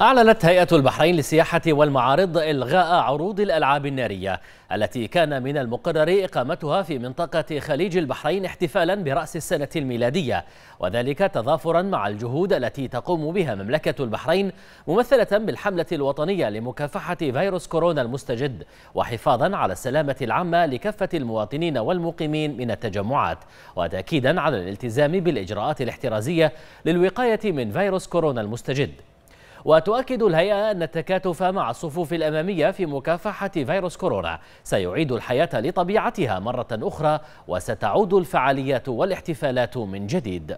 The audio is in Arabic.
أعلنت هيئة البحرين للسياحة والمعارض إلغاء عروض الألعاب النارية التي كان من المقرر إقامتها في منطقة خليج البحرين احتفالا برأس السنة الميلادية وذلك تظافرا مع الجهود التي تقوم بها مملكة البحرين ممثلة بالحملة الوطنية لمكافحة فيروس كورونا المستجد وحفاظا على السلامة العامة لكافة المواطنين والمقيمين من التجمعات وتأكيدا على الالتزام بالإجراءات الاحترازية للوقاية من فيروس كورونا المستجد وتؤكد الهيئة أن التكاتف مع الصفوف الأمامية في مكافحة فيروس كورونا سيعيد الحياة لطبيعتها مرة أخرى وستعود الفعاليات والاحتفالات من جديد